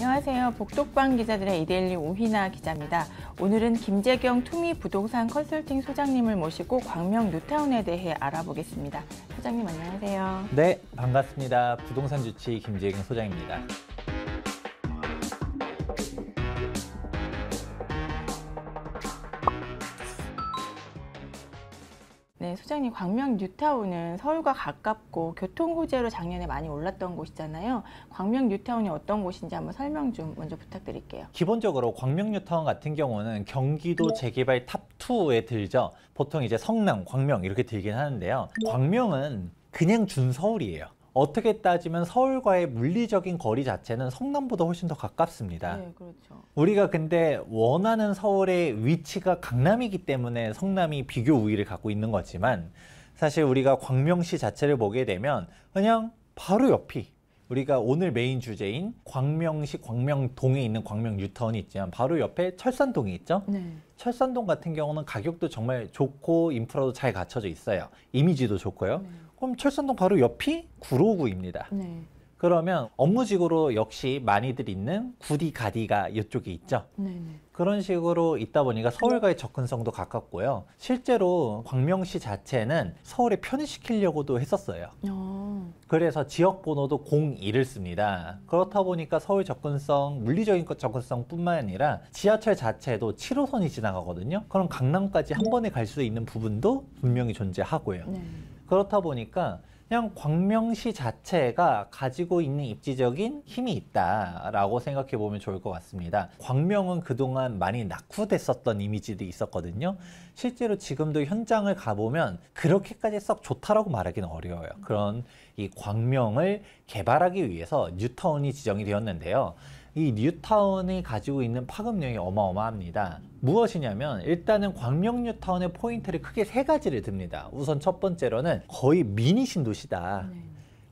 안녕하세요. 복독방 기자들의 이데일리 오희나 기자입니다. 오늘은 김재경 투미 부동산 컨설팅 소장님을 모시고 광명 뉴타운에 대해 알아보겠습니다. 소장님 안녕하세요. 네, 반갑습니다. 부동산 주치 김재경 소장입니다. 소장님 광명 뉴타운은 서울과 가깝고 교통 호재로 작년에 많이 올랐던 곳이잖아요. 광명 뉴타운이 어떤 곳인지 한번 설명 좀 먼저 부탁드릴게요. 기본적으로 광명 뉴타운 같은 경우는 경기도 재개발 탑2에 들죠. 보통 이제 성남, 광명 이렇게 들긴 하는데요. 광명은 그냥 준 서울이에요. 어떻게 따지면 서울과의 물리적인 거리 자체는 성남보다 훨씬 더 가깝습니다. 네, 그렇죠. 우리가 근데 원하는 서울의 위치가 강남이기 때문에 성남이 비교 우위를 갖고 있는 거지만 사실 우리가 광명시 자체를 보게 되면 그냥 바로 옆이 우리가 오늘 메인 주제인 광명시 광명동에 있는 광명 유턴이 있지만 바로 옆에 철산동이 있죠. 네. 철산동 같은 경우는 가격도 정말 좋고 인프라도 잘 갖춰져 있어요. 이미지도 좋고요. 네. 그럼 철선동 바로 옆이 구로구입니다. 네. 그러면 업무직으로 역시 많이들 있는 구디 가디가 이쪽에 있죠. 네네. 네. 그런 식으로 있다 보니까 서울과의 접근성도 가깝고요. 실제로 광명시 자체는 서울에 편입시키려고도 했었어요. 오. 어. 그래서 지역 번호도 02를 씁니다. 그렇다 보니까 서울 접근성, 물리적인 접근성뿐만 아니라 지하철 자체도 7호선이 지나가거든요. 그럼 강남까지 한 번에 갈 수 있는 부분도 분명히 존재하고요. 네. 그렇다 보니까 그냥 광명시 자체가 가지고 있는 입지적인 힘이 있다라고 생각해 보면 좋을 것 같습니다. 광명은 그동안 많이 낙후됐었던 이미지도 있었거든요. 실제로 지금도 현장을 가보면 그렇게까지 썩 좋다라고 말하기는 어려워요. 그런 이 광명을 개발하기 위해서 뉴타운이 지정이 되었는데요. 이 뉴타운이 가지고 있는 파급력이 어마어마합니다. 무엇이냐면 일단은 광명 뉴타운의 포인트를 크게 세 가지를 듭니다. 우선 첫 번째로는 거의 미니 신도시다. 네.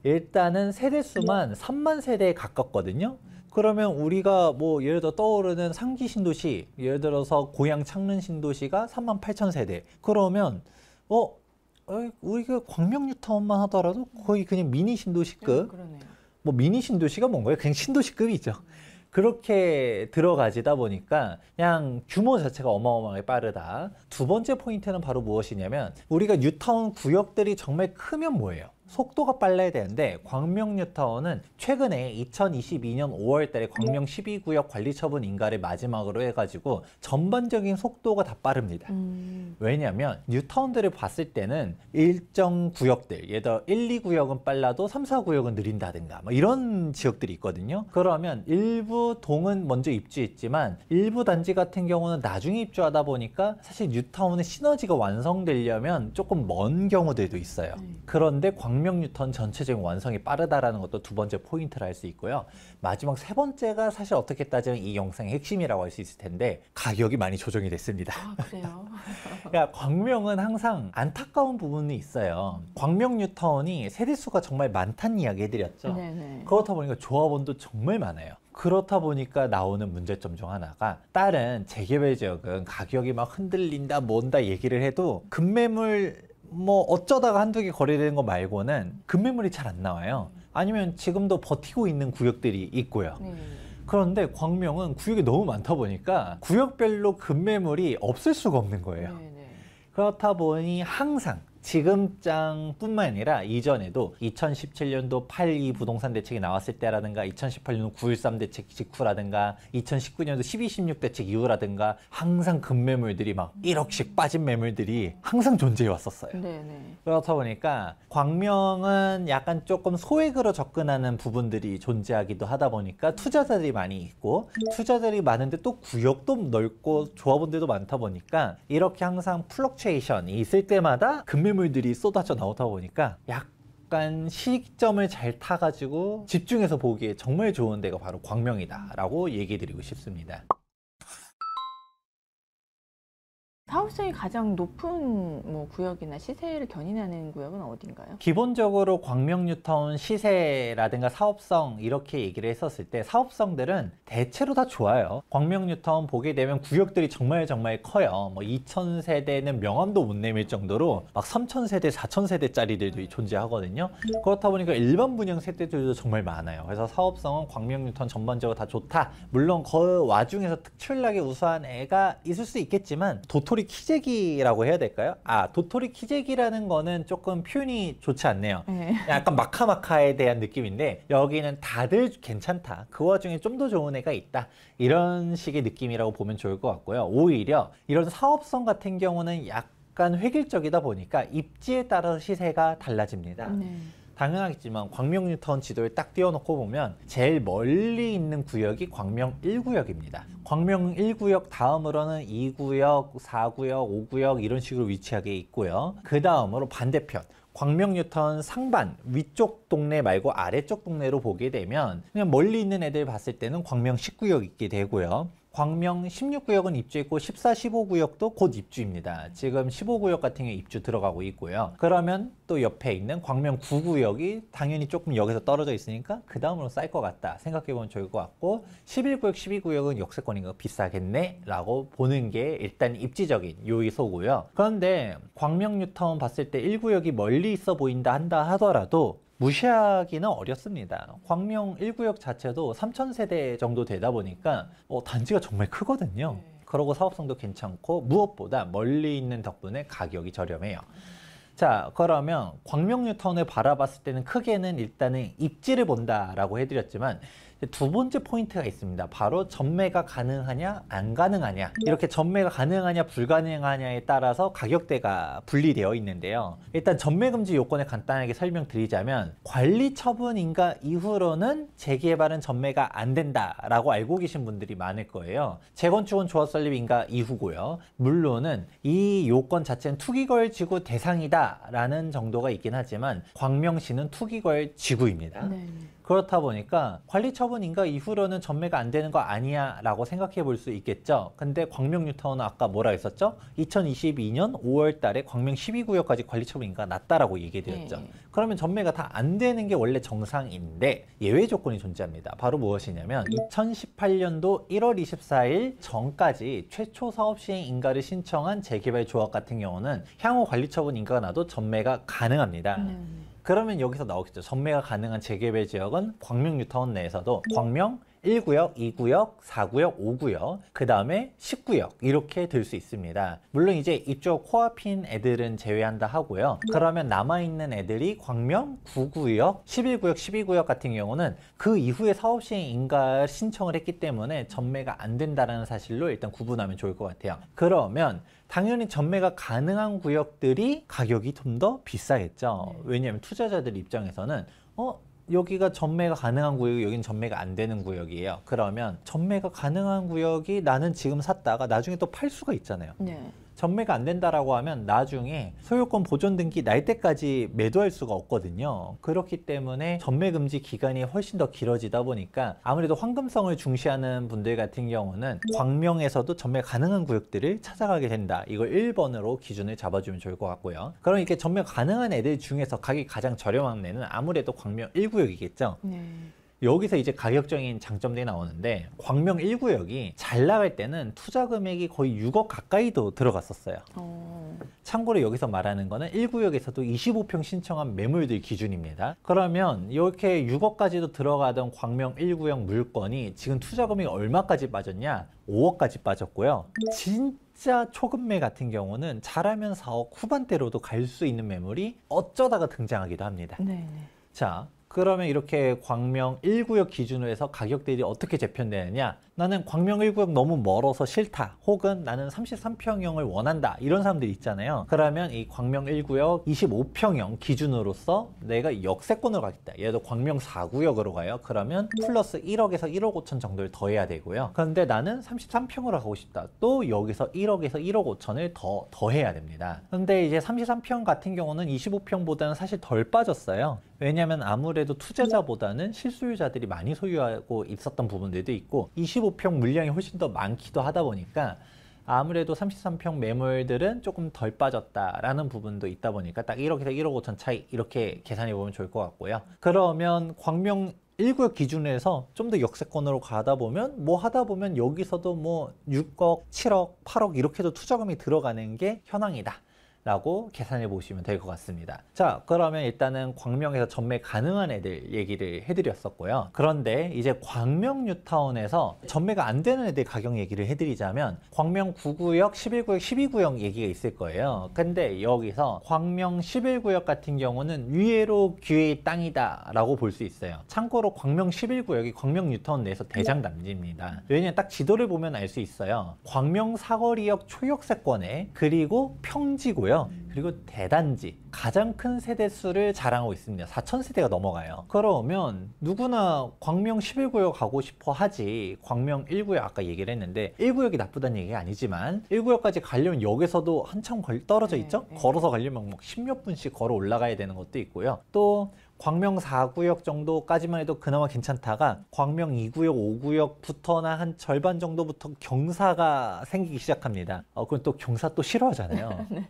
일단은 세대수만 3만 세대에 가깝거든요. 그러면 우리가 뭐 예를 들어 떠오르는 상기 신도시, 예를 들어서 고향 창릉 신도시가 3만 8천 세대. 그러면 어, 어 우리가 광명 뉴타운만 하더라도 거의 그냥 미니 신도시급. 네, 뭐 미니 신도시가 뭔가요? 그냥 신도시급이죠. 그렇게 들어가지다 보니까 그냥 규모 자체가 어마어마하게 빠르다. 두 번째 포인트는 바로 무엇이냐면 우리가 뉴타운 구역들이 정말 크면 뭐예요? 속도가 빨라야 되는데 광명뉴타운은 최근에 2022년 5월 달에 광명 12구역 관리처분 인가를 마지막으로 해가지고 전반적인 속도가 다 빠릅니다. 음. 왜냐하면 뉴타운들을 봤을 때는 일정 구역들 예를 들어 1, 2구역은 빨라도 3, 4구역은 느린다든가 뭐 이런 지역들이 있거든요. 그러면 일부 동은 먼저 입주했지만 일부 단지 같은 경우는 나중에 입주하다 보니까 사실 뉴타운의 시너지가 완성되려면 조금 먼 경우들도 있어요. 음. 그런데 광 광명 뉴턴 전체적인 완성이 빠르다라는 것도 두 번째 포인트라 할 수 있고요. 마지막 세 번째가 사실 어떻게 따지면 이 영상의 핵심이라고 할 수 있을 텐데 가격이 많이 조정이 됐습니다. 아, 그래요? 그러니까 광명은 항상 안타까운 부분이 있어요. 광명 뉴턴이 세대수가 정말 많다는 이야기 해드렸죠. 네네. 그렇다 보니까 조합원도 정말 많아요. 그렇다 보니까 나오는 문제점 중 하나가 다른 재개발 지역은 가격이 막 흔들린다 뭔다 얘기를 해도 급매물 뭐 어쩌다가 한두 개 거래되는 거 말고는 금매물이 잘 안 나와요. 아니면 지금도 버티고 있는 구역들이 있고요. 네. 그런데 광명은 구역이 너무 많다 보니까 구역별로 금매물이 없을 수가 없는 거예요. 네, 네. 그렇다 보니 항상 지금장뿐만 아니라 이전에도 2017년도 8.2 부동산 대책이 나왔을 때라든가 2018년도 9.13 대책 직후라든가 2019년도 12.16 대책 이후라든가 항상 급매물들이 막 1억씩 빠진 매물들이 항상 존재해 왔었어요. 네네. 네. 그렇다 보니까 광명은 약간 조금 소액으로 접근하는 부분들이 존재하기도 하다 보니까 투자자들이 많이 있고 투자자들이 많은데 또 구역도 넓고 조합원들도 많다 보니까 이렇게 항상 플럭체이션이 있을 때마다 급매물 인물들이 쏟아져 나오다 보니까 약간 시점을 잘 타가지고 집중해서 보기에 정말 좋은 데가 바로 광명이다 라고 얘기 드리고 싶습니다. 사업성이 가장 높은 뭐 구역이나 시세를 견인하는 구역은 어딘가요? 기본적으로 광명뉴타운 시세라든가 사업성 이렇게 얘기를 했었을 때 사업성들은 대체로 다 좋아요. 광명뉴타운 보게 되면 구역들이 정말 정말 커요. 뭐 2,000세대는 명함도 못 내밀 정도로 막 3,000세대, 4,000세대짜리들도 존재하거든요. 그렇다 보니까 일반 분양 세대들도 정말 많아요. 그래서 사업성은 광명뉴타운 전반적으로 다 좋다. 물론 그 와중에서 특출나게 우수한 애가 있을 수 있겠지만 도토 도토리 키재기라고 해야 될까요? 아, 도토리 키재기라는 거는 조금 표현이 좋지 않네요. 네. 약간 마카마카에 대한 느낌인데 여기는 다들 괜찮다. 그 와중에 좀 더 좋은 애가 있다. 이런 식의 느낌이라고 보면 좋을 것 같고요. 오히려 이런 사업성 같은 경우는 약간 획일적이다 보니까 입지에 따라 시세가 달라집니다. 네. 당연하겠지만 광명 뉴턴 지도를 딱 띄워놓고 보면 제일 멀리 있는 구역이 광명 1구역입니다. 광명 1구역 다음으로는 2구역, 4구역, 5구역 이런 식으로 위치하게 있고요. 그 다음으로 반대편 광명 뉴턴 상반 위쪽 동네 말고 아래쪽 동네로 보게 되면 그냥 멀리 있는 애들 봤을 때는 광명 19역 있게 되고요. 광명 16구역은 입주했고 14, 15구역도 곧 입주입니다. 지금 15구역 같은 경우 입주 들어가고 있고요. 그러면 또 옆에 있는 광명 9구역이 당연히 조금 여기서 떨어져 있으니까 그 다음으로 쌀 것 같다 생각해보면 좋을 것 같고 11구역, 12구역은 역세권인가 비싸겠네 라고 보는 게 일단 입지적인 요소고요. 그런데 광명 뉴타운 봤을 때 1구역이 멀리 있어 보인다 한다 하더라도 무시하기는 어렵습니다. 광명 1구역 자체도 3,000세대 정도 되다 보니까 어, 단지가 정말 크거든요. 네. 그러고 사업성도 괜찮고 무엇보다 멀리 있는 덕분에 가격이 저렴해요. 자 그러면 광명 유턴을 바라봤을 때는 크게는 일단은 입지를 본다라고 해드렸지만 두 번째 포인트가 있습니다. 바로 전매가 가능하냐 안 가능하냐 네. 이렇게 전매가 가능하냐 불가능하냐에 따라서 가격대가 분리되어 있는데요. 일단 전매금지 요건을 간단하게 설명드리자면 관리 처분 인가 이후로는 재개발은 전매가 안 된다라고 알고 계신 분들이 많을 거예요. 재건축은 조합 설립 인가 이후고요. 물론은 이 요건 자체는 투기거래 지구 대상이다라는 정도가 있긴 하지만 광명시는 투기거래 지구입니다. 네. 그렇다 보니까 관리 처분 인가 이후로는 전매가 안 되는 거 아니야 라고 생각해 볼 수 있겠죠. 근데 광명 뉴타운은 아까 뭐라 했었죠? 2022년 5월 달에 광명 12구역까지 관리 처분 인가가 났다라고 얘기되었죠. 네. 그러면 전매가 다 안 되는 게 원래 정상인데 예외 조건이 존재합니다. 바로 무엇이냐면 2018년도 1월 24일 전까지 최초 사업 시행 인가를 신청한 재개발 조합 같은 경우는 향후 관리 처분 인가가 나도 전매가 가능합니다. 네. 네. 그러면 여기서 나오겠죠. 전매가 가능한 재개발 지역은 네. 광명 뉴타운 내에서도 광명, 1구역, 2구역, 4구역, 5구역, 그 다음에 10구역 이렇게 될 수 있습니다. 물론 이제 이쪽 코앞인 애들은 제외한다 하고요. 네. 그러면 남아있는 애들이 광명 9구역, 11구역, 12구역 같은 경우는 그 이후에 사업시행 인가 신청을 했기 때문에 전매가 안 된다는 사실로 일단 구분하면 좋을 것 같아요. 그러면 당연히 전매가 가능한 구역들이 가격이 좀 더 비싸겠죠. 네. 왜냐하면 투자자들 입장에서는 어 여기가 전매가 가능한 구역이고 여기는 전매가 안 되는 구역이에요. 그러면 전매가 가능한 구역이 나는 지금 샀다가 나중에 또 팔 수가 있잖아요. 네. 전매가 안 된다라고 하면 나중에 소유권 보존 등기 날 때까지 매도할 수가 없거든요. 그렇기 때문에 전매 금지 기간이 훨씬 더 길어지다 보니까 아무래도 황금성을 중시하는 분들 같은 경우는 광명에서도 전매 가능한 구역들을 찾아가게 된다. 이걸 1번으로 기준을 잡아주면 좋을 것 같고요. 그럼 이렇게 전매 가능한 애들 중에서 가격이 가장 저렴한 애는 아무래도 광명 1구역이겠죠. 네. 여기서 이제 가격적인 장점들이 나오는데 광명 1구역이 잘 나갈 때는 투자 금액이 거의 6억 가까이도 들어갔었어요. 어... 참고로 여기서 말하는 거는 1구역에서도 25평 신청한 매물들 기준입니다. 그러면 이렇게 6억까지도 들어가던 광명 1구역 물건이 지금 투자 금액이 얼마까지 빠졌냐? 5억까지 빠졌고요. 진 진짜 초급매 같은 경우는 잘하면 4억 후반대로도 갈 수 있는 매물이 어쩌다가 등장하기도 합니다. 네네. 네. 자, 그러면 이렇게 광명 1구역 기준으로 해서 가격 들이 어떻게 재편되느냐 나는 광명일구역 너무 멀어서 싫다 혹은 나는 33평형을 원한다 이런 사람들 있잖아요 그러면 이 광명일구역 25평형 기준으로서 내가 역세권으로 가겠다 얘도 광명 4구역으로 가요 그러면 플러스 1억에서 1억 5천 정도를 더 해야 되고요 그런데 나는 33평으로 가고 싶다 또 여기서 1억에서 1억 5천을 더, 더 해야 됩니다 근데 이제 33평 같은 경우는 25평보다는 사실 덜 빠졌어요 왜냐하면 아무래도 투자자보다는 실수요자들이 많이 소유하고 있었던 부분들도 있고 25 35평 물량이 훨씬 더 많기도 하다 보니까 아무래도 33평 매물들은 조금 덜 빠졌다라는 부분도 있다 보니까 딱 1억에서 1억 5천 차이 이렇게 계산해 보면 좋을 것 같고요. 그러면 광명 1구역 기준에서 좀 더 역세권으로 가다 보면 뭐 하다 보면 여기서도 뭐 6억, 7억, 8억 이렇게도 투자금이 들어가는 게 현황이다. 라고 계산해 보시면 될 것 같습니다. 자 그러면 일단은 광명에서 전매 가능한 애들 얘기를 해드렸었고요. 그런데 이제 광명 뉴타운에서 전매가 안 되는 애들 가격 얘기를 해드리자면 광명 9구역, 11구역, 12구역 얘기가 있을 거예요. 근데 여기서 광명 11구역 같은 경우는 위에로 기회의 땅이다 라고 볼 수 있어요. 참고로 광명 11구역이 광명 뉴타운 내에서 대장 단지입니다. 왜냐면 딱 지도를 보면 알 수 있어요. 광명 사거리역 초역세권에 그리고 평지구역 있고요. 그리고 대단지 가장 큰 세대 수를 자랑하고 있습니다. 4천 세대가 넘어가요. 그러면 누구나 광명 11구역 가고 싶어 하지 광명 1구역 아까 얘기를 했는데 1구역이 나쁘다는 얘기가 아니지만 1구역까지 가려면 역에서도 한참 걸, 떨어져 네, 있죠? 네, 네. 걸어서 가려면 막 10몇 분씩 걸어 올라가야 되는 것도 있고요. 또 광명 4구역 정도까지만 해도 그나마 괜찮다가 광명 2구역, 5구역부터나 한 절반 정도부터 경사가 생기기 시작합니다. 어, 그건 또 경사 또 싫어하잖아요. 네.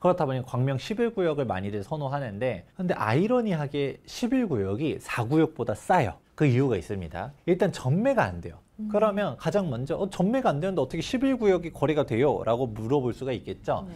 그렇다 보니 광명 11구역을 많이들 선호하는데 근데 아이러니하게 11구역이 4구역보다 싸요. 그 이유가 있습니다. 일단 전매가 안 돼요. 음. 그러면 가장 먼저 어, 전매가 안 되는데 어떻게 11구역이 거래가 돼요? 라고 물어볼 수가 있겠죠. 네.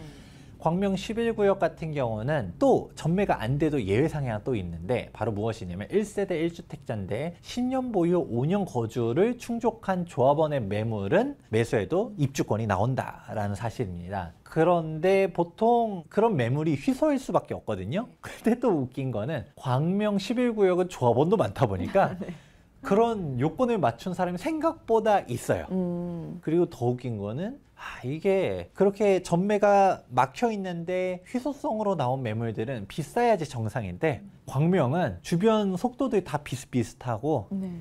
광명 11구역 같은 경우는 또 전매가 안 돼도 예외상향또 있는데 바로 무엇이냐면 1세대 1주택자인데 10년 보유 5년 거주를 충족한 조합원의 매물은 매수해도 입주권이 나온다라는 사실입니다. 그런데 보통 그런 매물이 휘소일 수밖에 없거든요. 근데 또 웃긴 거는 광명 11구역은 조합원도 많다 보니까 네. 그런 요건을 맞춘 사람이 생각보다 있어요. 음. 그리고 더 웃긴 거는 아, 이게 그렇게 전매가 막혀 있는데 희소성으로 나온 매물들은 비싸야지 정상인데 광명은 주변 속도들이 다 비슷비슷하고 네.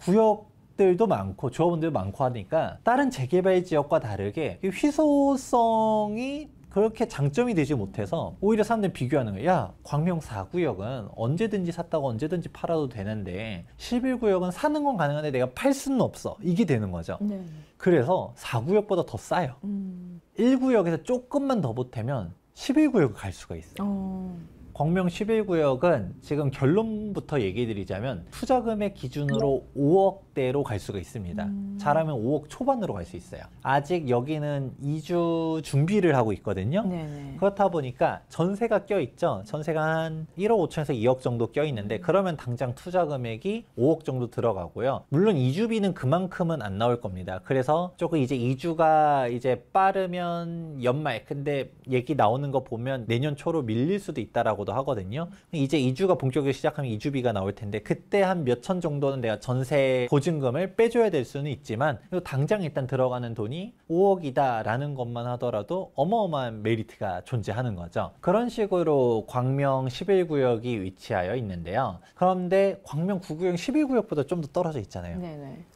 구역들도 많고 조합원들도 많고 하니까 다른 재개발 지역과 다르게 희소성이 그렇게 장점이 되지 못해서 오히려 사람들이 비교하는 거야. 광명 4구역은 언제든지 샀다고 언제든지 팔아도 되는데 11구역은 사는 건 가능한데 내가 팔 수는 없어. 이게 되는 거죠. 네. 그래서 4구역보다 더 싸요. 음. 1구역에서 조금만 더 보태면 11구역을 갈 수가 있어요. 어. 광명 11구역은 지금 결론부터 얘기 드리자면 투자금의 기준으로 5억대로 갈 수가 있습니다. 음. 잘하면 5억 초반으로 갈 수 있어요. 아직 여기는 2주 준비를 하고 있거든요. 네네. 네. 그렇다 보니까 전세가 껴있죠. 전세가 한 1억 5천에서 2억 정도 껴있는데 음. 그러면 당장 투자 금액이 5억 정도 들어가고요. 물론 2주비는 그만큼은 안 나올 겁니다. 그래서 조금 이제 2주가 이제 빠르면 연말 근데 얘기 나오는 거 보면 내년 초로 밀릴 수도 있다라고 나온다고도 하거든요. 이제 2주가 본격적으로 시작하면 2주비가 나올 텐데 그때 한 몇 천 정도는 내가 전세 보증금을 빼줘야 될 수는 있지만 당장 일단 들어가는 돈이 5억이다라는 것만 하더라도 어마어마한 메리트가 존재하는 거죠. 그런 식으로 광명 11구역이 위치하여 있는데요. 그런데 광명 9구역 11구역보다 좀 더 떨어져 있잖아요.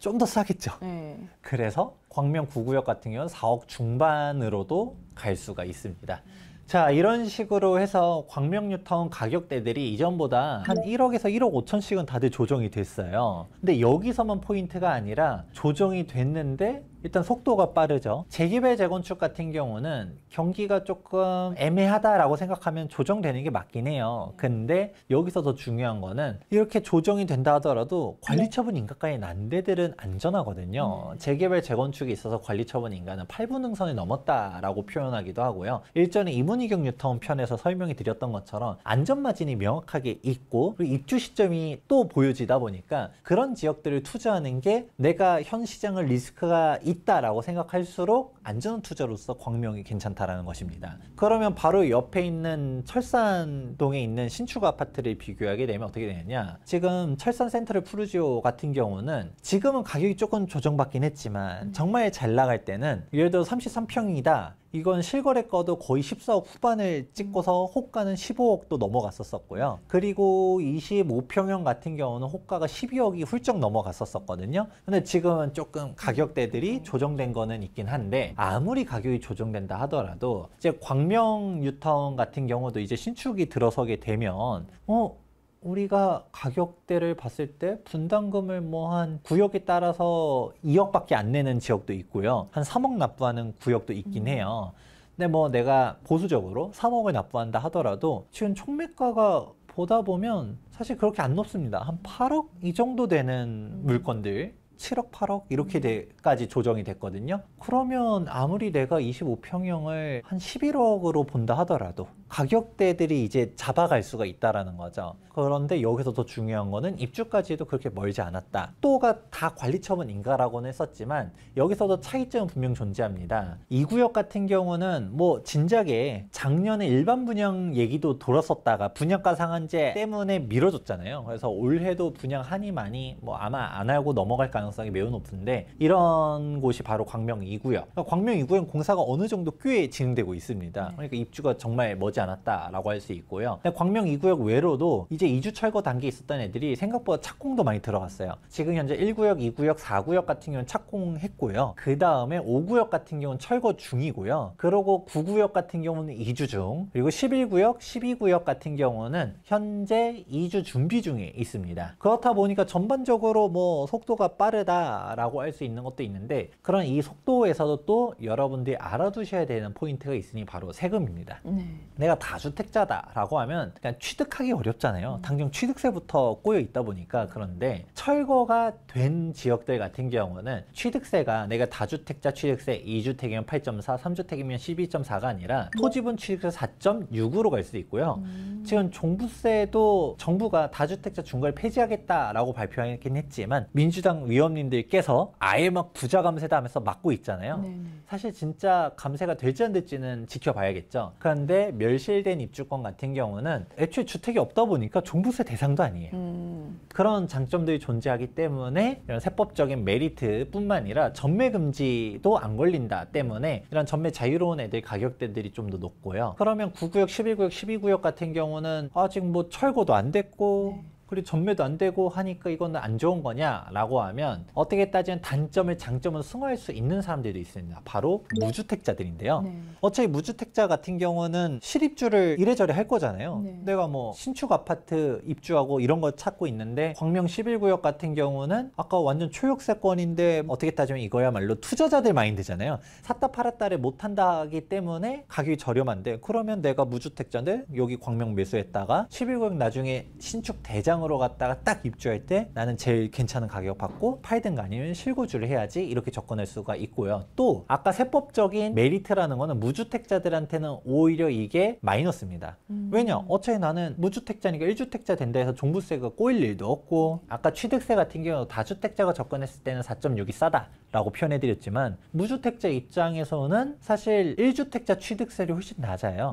좀 더 싸겠죠. 네. 그래서 광명 9구역 같은 경우는 4억 중반으로도 갈 수가 있습니다. 음. 자 이런 식으로 해서 광명유통 가격대들이 이전보다 한 1억에서 1억 5천씩은 다들 조정이 됐어요 근데 여기서만 포인트가 아니라 조정이 됐는데 일단 속도가 빠르죠. 재개발 재건축 같은 경우는 경기가 조금 애매하다라고 생각하면 조정되는 게 맞긴 해요. 음. 근데 여기서 더 중요한 거는 이렇게 조정이 된다 하더라도 관리처분 네. 인가가에 난 데들은 안전하거든요. 재개발 음. 재건축에 있어서 관리처분 인가는 8분 능선이 넘었다라고 표현하기도 하고요. 일전에 이문희경 뉴턴 편에서 설명이 드렸던 것처럼 안전마진이 명확하게 있고 그리고 입주 시점이 또 보여지다 보니까 그런 지역들을 투자하는 게 내가 현 시장을 리스크가 있 있다라고 생각할수록 안전 투자로서 광명이 괜찮다라는 것입니다. 그러면 바로 옆에 있는 철산동에 있는 신축 아파트를 비교하게 되면 어떻게 되느냐 지금 철산 센터를 푸르지오 같은 경우는 지금은 가격이 조금 조정받긴 했지만 음. 정말 잘 나갈 때는 예를 들어 33평이다 이건 실거래 거도 거의 14억 후반을 찍고서 음. 호가는 15억도 넘어갔었었고요. 그리고 25평형 같은 경우는 호가가 12억이 훌쩍 넘어갔었었거든요. 근데 지금은 조금 가격대들이 음. 조정된 거는 있긴 한데 아무리 가격이 조정된다 하더라도 이제 광명 유턴 같은 경우도 이제 신축이 들어서게 되면 어 우리가 가격대를 봤을 때 분담금을 뭐 한 구역에 따라서 2억밖에 안 내는 지역도 있고요. 한 3억 납부하는 구역도 있긴 음. 해요. 근데 뭐 내가 보수적으로 3억을 납부한다 하더라도 지금 총매가가 보다 보면 사실 그렇게 안 높습니다. 한 8억 이 정도 되는 음. 물건들 7억, 8억 이렇게까지 음. 조정이 됐거든요. 그러면 아무리 내가 25평형을 한 11억으로 본다 하더라도 가격대들이 이제 잡아갈 수가 있다라는 거죠. 그런데 여기서 더 중요한 거는 입주까지도 그렇게 멀지 않았다. 또가 다 관리처분 인가라고는 했었지만 여기서도 차이점은 분명 존재합니다. 이 구역 같은 경우는 뭐 진작에 작년에 일반 분양 얘기도 돌았었다가 분양가 상한제 때문에 미뤄졌잖아요. 그래서 올해도 분양 하니 많이 뭐 아마 안 하고 넘어갈 가능성이 매우 높은데 이런 곳이 바로 광명 2구역. 그러니까 광명 2구역 공사가 어느 정도 꽤 진행되고 있습니다. 네. 그러니까 입주가 정말 멋지 나쁘지 않았다라고 할 수 있고요. 광명 2구역 외로도 이제 2주 철거 단계에 있었던 애들이 생각보다 착공도 많이 들어갔어요. 지금 현재 1구역, 2구역, 4구역 같은 경우는 착공했고요. 그 다음에 5구역 같은 경우는 철거 중이고요. 그러고 9구역 같은 경우는 2주 중, 그리고 11구역, 12구역 같은 경우는 현재 2주 준비 중에 있습니다. 그렇다 보니까 전반적으로 뭐 속도가 빠르다라고 할 수 있는 것도 있는데 그런 이 속도에서도 또 여러분들이 알아두셔야 되는 포인트가 있으니 바로 세금입니다. 네. 네. 내가 다주택자다라고 하면 그냥 취득하기 어렵잖아요. 음. 당장 취득세부터 꼬여 있다 보니까 그런데 철거가 된 지역들 같은 경우는 취득세가 내가 다주택자 취득세 2주택이면 8.4, 3주택이면 12.4가 아니라 음. 토지분 취득세 4.6으로 갈 수 있고요. 음. 지금 종부세도 정부가 다주택자 중과를 폐지하겠다라고 발표하긴 했지만 민주당 위원님들께서 아예 막 부자 감세다 하면서 막고 있잖아요. 네네. 사실 진짜 감세가 될지 안 될지는 지켜봐야겠죠. 그런데 멸 결실된 입주권 같은 경우는 애초에 주택이 없다 보니까 종부세 대상도 아니에요. 음. 그런 장점들이 존재하기 때문에 이런 세법적인 메리트뿐만 아니라 전매 금지도 안 걸린다 때문에 이런 전매 자유로운 애들 가격대들이 좀 더 높고요. 그러면 9구역, 11구역, 12구역 같은 경우는 아 지금 뭐 철거도 안 됐고 네. 그리고 전매도 안 되고 하니까 이거는 안 좋은 거냐라고 하면 어떻게 따지면 단점을 장점을 승화할 수 있는 사람들도 있습니다. 바로 무주택자들인데요. 네. 어차피 무주택자 같은 경우는 실입주를 이래저래 할 거잖아요. 네. 내가 뭐 신축 아파트 입주하고 이런 걸 찾고 있는데 광명 11구역 같은 경우는 아까 완전 초역세권인데 어떻게 따지면 이거야말로 투자자들 마인드잖아요. 샀다 팔았다를 못한다 하기 때문에 가격이 저렴한데 그러면 내가 무주택자인데 여기 광명 매수했다가 11구역 나중에 신축 대장 매장으로 갔다가 딱 입주할 때 나는 제일 괜찮은 가격 받고 팔든가 아니면 실고주를 해야지 이렇게 접근할 수가 있고요. 또 아까 세법적인 메리트라는 거는 무주택자들한테는 오히려 이게 마이너스입니다. 음. 왜냐? 어차피 나는 무주택자니까 1주택자 된다 해서 종부세가 꼬일 일도 없고 아까 취득세 같은 경우 다주택자가 접근했을 때는 4.6이 싸다 라고 표현해드렸지만 무주택자 입장에서는 사실 1주택자 취득세를 훨씬 낮아요.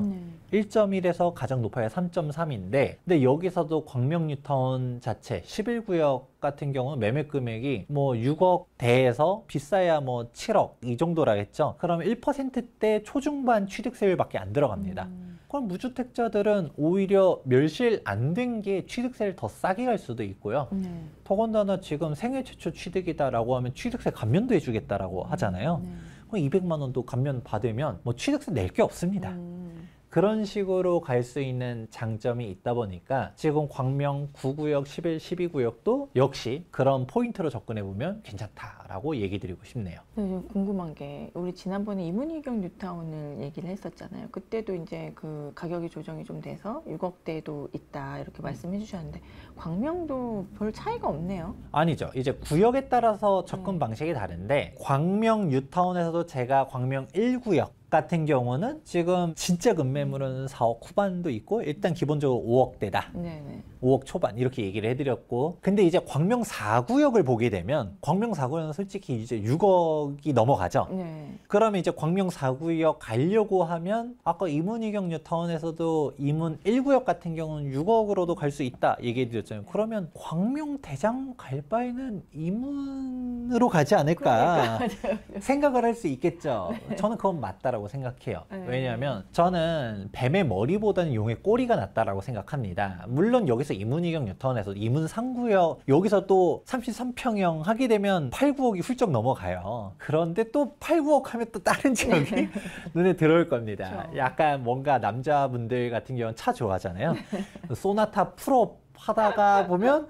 네. 1.1에서 가장 높아야 3.3인데 근데 여기서도 광명유턴 아파 자체 11구역 같은 경우는 매매 금액이 뭐 6억 대에서 비싸야 뭐 7억 이 정도라겠죠. 그럼 1%대 초중반 취득세율밖에 안 들어갑니다. 음. 그럼 무주택자들은 오히려 멸실 안 된 게 취득세를 더 싸게 할 수도 있고요. 네. 더군다나 지금 생애 최초 취득이다라고 하면 취득세 감면도 해주겠다라고 음. 하잖아요. 네. 그럼 200만 원도 감면 받으면 뭐 취득세 낼 게 없습니다. 음. 그런 식으로 갈 수 있는 장점이 있다 보니까 지금 광명 9구역, 11, 12구역도 역시 그런 포인트로 접근해 보면 괜찮다라고 얘기 드리고 싶네요. 네, 궁금한 게 우리 지난번에 이문희경 뉴타운을 얘기를 했었잖아요. 그때도 이제 그 가격이 조정이 좀 돼서 6억대도 있다 이렇게 말씀해 주셨는데 광명도 별 차이가 없네요. 아니죠. 이제 구역에 따라서 접근 네. 방식이 다른데 광명 뉴타운에서도 제가 광명 1구역 같은 경우는 지금 진짜 급매물은 4억 후반도 있고 일단 기본적으로 5억대다. 네, 네. 5억 초반 이렇게 얘기를 해드렸고 근데 이제 광명 4구역을 보게 되면 광명 4구역은 솔직히 이제 6억이 넘어가죠. 네. 그러면 이제 광명 4구역 가려고 하면 아까 이문희경 뉴타운에서도 이문 1구역 같은 경우는 6억으로도 갈 수 있다 얘기해드렸잖아요. 그러면 광명 대장 갈 바에는 이문으로 가지 않을까 그러니까. 생각을 할 수 있겠죠. 네. 저는 그건 맞다라고 생각해요. 네. 왜냐하면 저는 뱀의 머리보다는 용의 꼬리가 낫다라고 생각합니다. 물론 여기서 프랑스 이문이경 뉴턴에서 이문 상구역 여기서 또 33평형 하게 되면 8, 9억이 훌쩍 넘어가요. 그런데 또 8, 9억 하면 또 다른 네. 지역이 눈에 들어올 겁니다. 그렇죠. 약간 뭔가 남자분들 같은 경우는 차 좋아하잖아요. 네. 소나타 프로 하다가 보면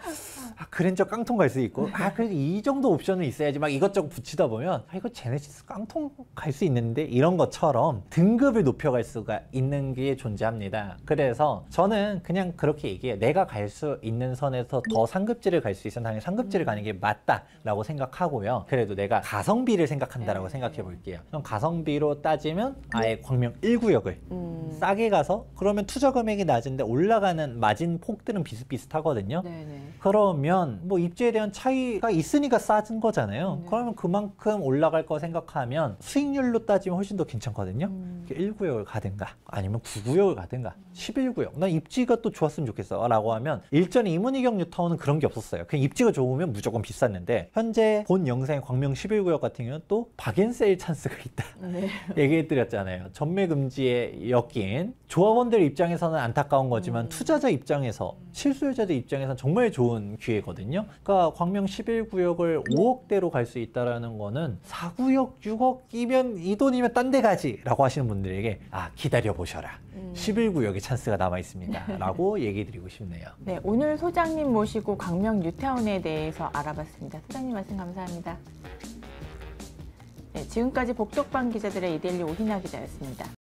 아, 그랜저 깡통 갈 수 있고 아 그래도 이 정도 옵션은 있어야지 막 이것저것 붙이다 보면 아 이거 제네시스 깡통 갈 수 있는데 이런 것처럼 등급을 높여갈 수가 있는 게 존재합니다. 그래서 저는 그냥 그렇게 얘기해 내가 갈 수 있는 선에서 더 상급지를 갈 수 있으면 당연히 상급지를 가는 게 맞다라고 생각하고요. 그래도 내가 가성비를 생각한다라고 네. 생각해 볼게요. 그럼 가성비로 따지면 아예 네. 광명 1구역을 음. 싸게 가서 그러면 투자 금액이 낮은데 올라가는 마진 폭들은 비슷비슷 비슷하거든요. 네네. 그러면 뭐 입지에 대한 차이가 있으니까 싸진 거잖아요. 네. 그러면 그만큼 올라갈 거 생각하면 수익률로 따지면 훨씬 더 괜찮거든요. 음. 1구역을 가든가 아니면 9구역을 가든가 11구역. 난 입지가 또 좋았으면 좋겠어. 라고 하면 일전에 이문희경 뉴타운은 그런 게 없었어요. 그냥 입지가 좋으면 무조건 비쌌는데 현재 본 영상의 광명 11구역 같은 경우는 또 박앤세일 찬스가 있다. 네. 얘기해드렸잖아요. 전매 금지에 엮인 조합원들 입장에서는 안타까운 거지만 음. 투자자 입장에서 실수를 소유자들 입장에선 정말 좋은 기회거든요. 그러니까 광명 11구역을 5억대로 갈 수 있다라는 거는 4구역 6억이면 이 돈이면 딴 데 가지라고 하시는 분들에게 아 기다려 보셔라. 11구역의 음. 찬스가 남아 있습니다라고 얘기 드리고 싶네요. 네, 오늘 소장님 모시고 광명 뉴타운에 대해서 알아봤습니다. 소장님 말씀 감사합니다. 네, 지금까지 복덕방 기자들의 이데일리 오희나 기자였습니다.